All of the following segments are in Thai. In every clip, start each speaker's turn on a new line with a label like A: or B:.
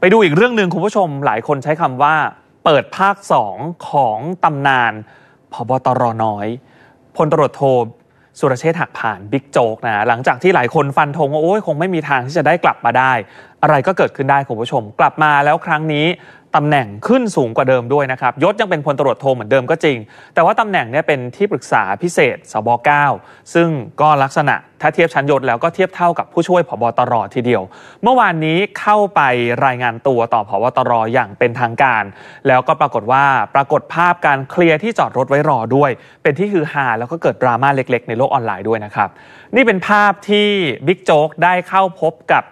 A: ไปดูอีกเรื่องหนึ่งคุณผู้ชมหลายคนใช้คำว่า เปิดภาคสองของตำนานพบตรน้อย พลตรวจโทสุรเชษฐ์หักผ่านบิ๊กโจ๊กนะหลังจากที่หลายคนฟันธงว่า โอ้ยคงไม่มีทางที่จะได้กลับมาได้อะไรก็เกิดขึ้นได้คุณผู้ชมกลับมาแล้วครั้งนี้ ตำแหน่งขึ้นสูงกว่าเดิมด้วยนะครับยศยังเป็นพลตรวจโทเหมือนเดิมก็จริงแต่ว่าตำแหน่งเนี่ยเป็นที่ปรึกษาพิเศษสบ9ซึ่งก็ลักษณะถ้าเทียบชั้นยศแล้วก็เทียบเท่ากับผู้ช่วยผบตรทีเดียว เมื่อวานนี้เข้าไปรายงานตัวต่อผบตรอย่างเป็นทางการ แล้วก็ปรากฏว่าปรากฏภาพการเคลียร์ที่จอดรถไว้รอด้วย เป็นที่ฮือฮาแล้วก็เกิดดราม่าเล็ก ๆ ในโลกออนไลน์ด้วยนะครับนี่เป็นภาพที่บิ๊กโจ๊กได้เข้าพบกับ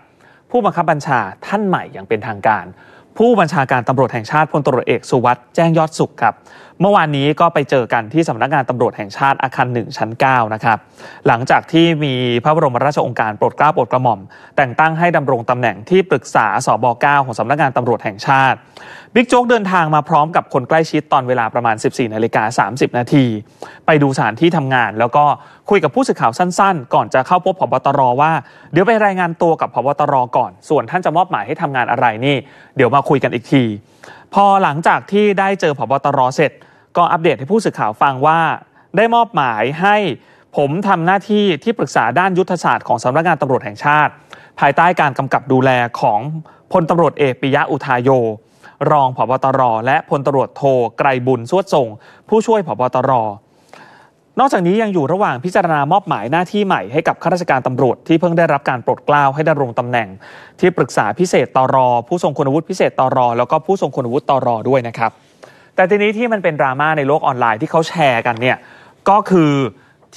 A: ผู้บังคับบัญชาท่านใหม่อย่างเป็นทางการ ผู้บัญชาการตำรวจแห่งชาติพลตรวจเอก สุวัสด์แจ้งยอดสุขครับ เมื่อวานนี้ก็ไปเจอกันที่สำนักงานตำรวจแห่งชาติอาคารหนึ่งชั้น9นะครับหลังจากที่มีพระบรมราชองค์การโปรดเกล้าโปรดกระหม่อม แต่งตั้งให้ดำรงตำแหน่งที่ปรึกษาสบ9ของสำนักงานตำรวจแห่งชาติบิ๊กโจ๊กเดินทางมาพร้อมกับคนใกล้ชิดตอนเวลาประมาณ 14นาฬิกา30นาทีไปดูสถานที่ทำงาน แล้วก็คุยกับผู้สื่อข่าวสั้นๆ ก่อนจะเข้าพบพบตรว่า เดี๋ยวไปรายงานตัวกับพบตรก่อน ส่วนท่านจะมอบหมายให้ทำงานอะไรนี่ เดี๋ยวมาคุยกันอีกที พอหลังจากที่ได้เจอพบตรเสร็จ ก็อัปเดตให้ผู้สื่อข่าวฟังว่า ได้มอบหมายให้ ผมทำหน้าที่ที่ปรึกษาด้านยุทธศาสตร์ของสำนักงานตำรวจแห่งชาติ ภายใต้การกำกับดูแลของพลตำรวจเอกปิยะอุทาโยรองผบตร และพลตรวจโทไกรบุญสวดส่งผู้ช่วยผบตร นอกจากนี้ยังอยู่ระหว่างพิจารณามอบหมายหน้าที่ใหม่ให้กับข้าราชการตำรวจ ที่เพิ่งได้รับการปลดกล้าวให้ดำรงตำแหน่ง ที่ปรึกษาพิเศษตร ผู้ทรงคุณวุฒิพิเศษ ตร แล้วก็ผู้ทรงคุณวุฒิตรด้วยนะครับ แต่ทีนี้ที่มันเป็นดราม่าในโลกออนไลน์ที่เขาแชร์กันเนี่ยก็คือ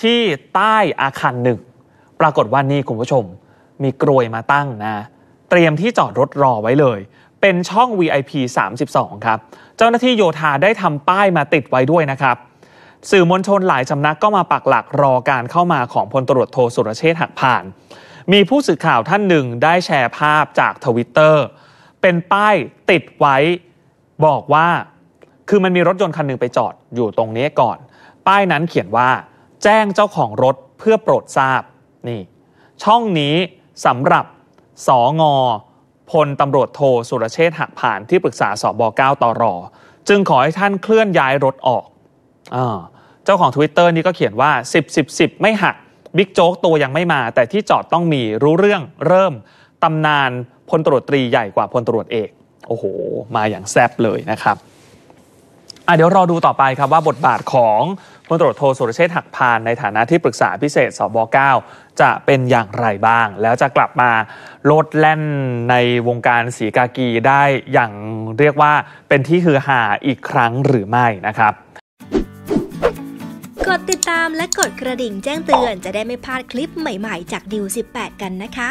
A: ที่ใต้อาคารหนึ่งปรากฏว่านี่คุณผู้ชม มีกรวยมาตั้งนะ เตรียมที่จอดรถรอไว้เลยเป็นช่อง VIP 32 ครับ เจ้าหน้าที่โยธาได้ทำป้ายมาติดไว้ด้วยนะครับ สื่อมวลชนหลายสำนักก็มาปักหลักรอการเข้ามาของพลตรวจโทสุรเชษฐ์หักผ่าน มีผู้สื่อข่าวท่านหนึ่งได้แชร์ภาพจากทวิตเตอร์เป็นป้ายติดไว้บอกว่าคือมันมีรถยนต์คันหนึ่งไปจอดอยู่ตรงนี้ก่อน ป้ายนั้นเขียนว่าแจ้งเจ้าของรถเพื่อโปรดทราบนี่ช่องนี้สำหรับสองพลตำรวจโทสุรเชษฐ์หักผ่านที่ปรึกษาสบ9ตรจึงขอให้ท่านเคลื่อนย้ายรถออกอเจ้าของ Twitter นี่ก็เขียนว่า 10 10 10 ไม่หักบิ๊กโจ๊กตัวยังไม่มา แต่ที่จอดต้องมีรู้เรื่องเริ่มตำนานพลตรวจตรีใหญ่กว่าพลตรวจเอก โอ้โห มาอย่างแซบเลยนะครับอ่ะเดี๋ยวรอดูต่อไปครับว่าบทบาทของพลตรวจโทสุรเชษฐ์หักพานในฐานะที่ปรึกษาพิเศษสบ9จะเป็นอย่างไรบ้าง แล้วจะกลับมาโลดแล่นในวงการสีกากีได้อย่างเรียกว่าเป็นที่ฮือหาอีกครั้งหรือไม่นะครับ กดติดตามและกดกระดิ่งแจ้งเตือน จะได้ไม่พลาดคลิปใหม่ๆจากดิว18 กันนะคะ